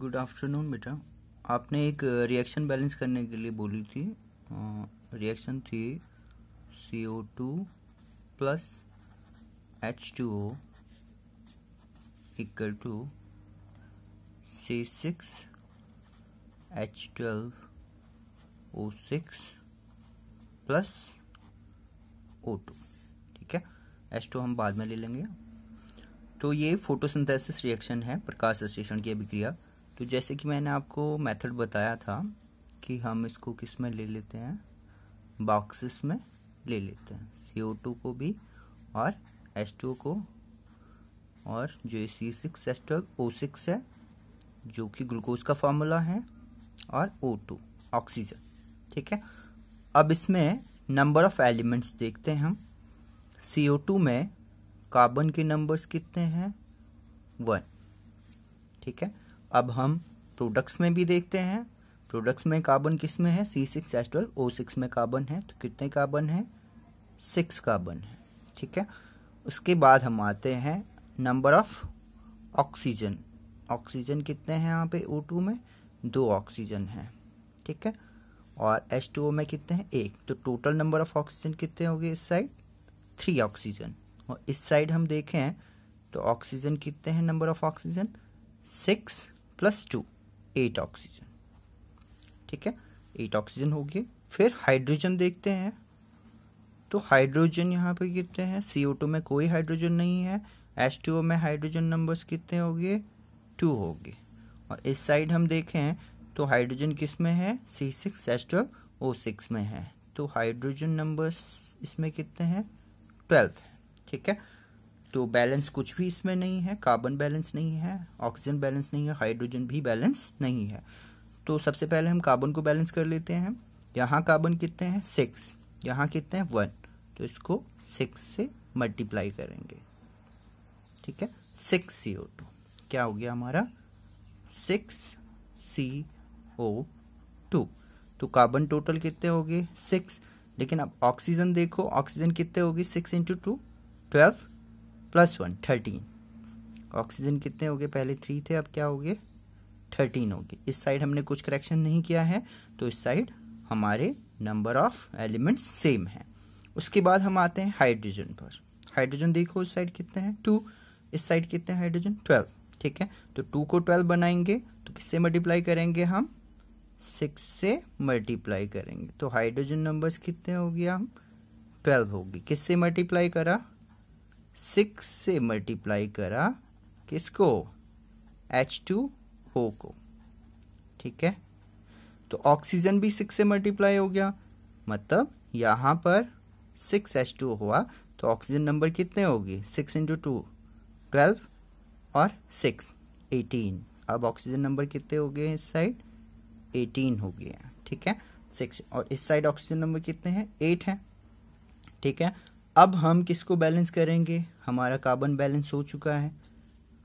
good afternoon बेटा आपने एक रिएक्शन बैलेंस करने के लिए बोली थी रिएक्शन थी C O two plus H two O equal to C six H twelve O six plus O two ठीक है एच टू हम बाद में ले लेंगे तो ये फोटोसिंथेसिस रिएक्शन है प्रकाश विश्लेषण की अभिक्रिया तो जैसे कि मैंने आपको मेथड बताया था कि हम इसको किस में ले लेते हैं बॉक्सेस में ले लेते हैं सी ओ टू को भी और एस टू को और जो C six S two O six है जो कि ग्लूकोज का फॉर्मूला है और ओ टू ऑक्सीजन ठीक है अब इसमें नंबर ऑफ एलिमेंट्स देखते हैं हम सी ओ टू में कार्बन के नंबर्स कितने हैं वन ठीक है अब हम प्रोडक्ट्स में भी देखते हैं प्रोडक्ट्स में कार्बन किस में है C six H twelve O six में कार्बन है तो कितने कार्बन है सिक्स कार्बन है ठीक है उसके बाद हम आते हैं नंबर ऑफ ऑक्सीजन ऑक्सीजन कितने हैं यहाँ पे ओ टू में दो ऑक्सीजन है ठीक है और एच टू ओ में कितने हैं एक तो टोटल नंबर ऑफ ऑक्सीजन कितने हो गए इस साइड थ्री ऑक्सीजन और इस साइड हम देखें तो ऑक्सीजन कितने हैं number of oxygen six plus two eight oxygen ठीक है एट ऑक्सीजन हो गए फिर हाइड्रोजन देखते हैं तो हाइड्रोजन यहाँ पे कितने हैं सी ओ टू में कोई हाइड्रोजन नहीं है एच टू ओ में हाइड्रोजन नंबर्स कितने हो गए टू हो गए और इस साइड हम देखें तो हाइड्रोजन किस में है C six H twelve O six में है तो हाइड्रोजन नंबर्स इसमें कितने हैं ट्वेल्व है ठीक है तो बैलेंस कुछ भी इसमें नहीं है कार्बन बैलेंस नहीं है ऑक्सीजन बैलेंस नहीं है हाइड्रोजन भी बैलेंस नहीं है तो सबसे पहले हम कार्बन को बैलेंस कर लेते हैं यहाँ कार्बन कितने हैं सिक्स यहाँ कितने हैं वन तो इसको सिक्स से मल्टीप्लाई करेंगे ठीक है सिक्स सी ओ टू क्या हो गया हमारा सिक्स सी ओ टू तो कार्बन टोटल कितने हो गए सिक्स लेकिन अब ऑक्सीजन देखो ऑक्सीजन कितने होगी six into two twelve plus one thirteen oxygen कितने हो गए पहले थ्री थे अब क्या हो गए थर्टीन हो गए इस साइड हमने कुछ करेक्शन नहीं किया है तो इस साइड हमारे नंबर ऑफ एलिमेंट्स सेम है उसके बाद हम आते हैं हाइड्रोजन पर हाइड्रोजन देखो इस साइड कितने हैं टू इस साइड कितने हैं हाइड्रोजन ट्वेल्व ठीक है तो टू को ट्वेल्व बनाएंगे तो किससे मल्टीप्लाई करेंगे हम सिक्स से मल्टीप्लाई करेंगे तो हाइड्रोजन नंबर्स कितने हो गया हम ट्वेल्व होगी किससे मल्टीप्लाई करा सिक्स से मल्टीप्लाई करा किसको एच टू ओ को ठीक है तो ऑक्सीजन भी सिक्स से मल्टीप्लाई हो गया मतलब यहां पर सिक्स एच टू हुआ तो ऑक्सीजन नंबर कितने होगी सिक्स इंटू टू ट्वेल्व और सिक्स एटीन अब ऑक्सीजन नंबर कितने हो गए इस साइड एटीन हो गया ठीक है सिक्स और इस साइड ऑक्सीजन नंबर कितने हैं एट हैं ठीक है अब हम किसको बैलेंस करेंगे हमारा कार्बन बैलेंस हो चुका है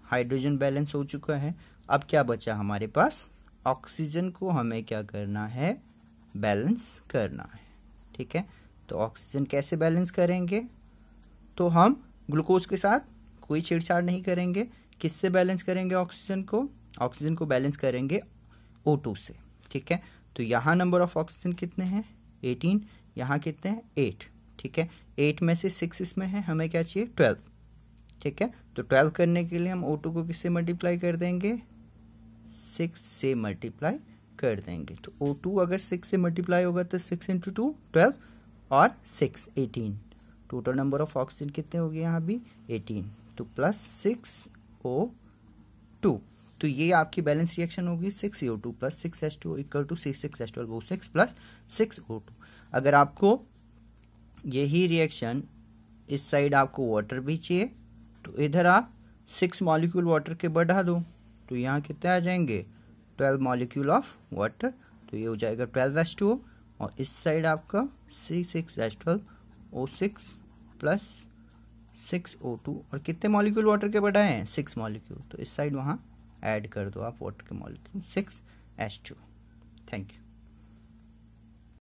हाइड्रोजन बैलेंस हो चुका है अब क्या बचा हमारे पास ऑक्सीजन को हमें क्या करना है बैलेंस करना है ठीक है तो ऑक्सीजन कैसे बैलेंस करेंगे तो हम ग्लूकोज के साथ कोई छेड़छाड़ नहीं करेंगे किससे बैलेंस करेंगे ऑक्सीजन को ऑक्सीजन को बैलेंस करेंगे टू से ठीक है तो यहाँ नंबर ऑफ ऑक्सीजन कितने हैं 18 यहाँ कितने हैं एट ठीक है एट में से सिक्स इसमें है हमें क्या चाहिए ट्वेल्व ठीक है तो ट्वेल्व करने के लिए हम ओ टू को किससे मल्टीप्लाई कर देंगे सिक्स से मल्टीप्लाई कर देंगे तो ओ टू अगर सिक्स से मल्टीप्लाई होगा तो सिक्स इंटू टू ट्वेल्व और six eighteen total number of oxygen कितने हो गए यहाँ भी एटीन तो प्लस सिक्स ओ टू तो ये आपकी बैलेंस रिएक्शन होगी six O two plus six H two equal to six six H two six plus six O two अगर आपको यही रिएक्शन इस साइड आपको वाटर भी चाहिए तो इधर आप सिक्स मॉलिक्यूल वाटर के बढ़ा दो तो यहाँ कितने आ जाएंगे ट्वेल्व मॉलिक्यूल ऑफ वाटर तो ये हो जाएगा ट्वेल्व एच टू और इस साइड आपका C six H twelve O six plus six O two और कितने मॉलिक्यूल वाटर के बढ़ाए हैं सिक्स मॉलिक्यूल तो इस साइड वहाँ ऐड कर दो आप वाटर के molecule six H two thank you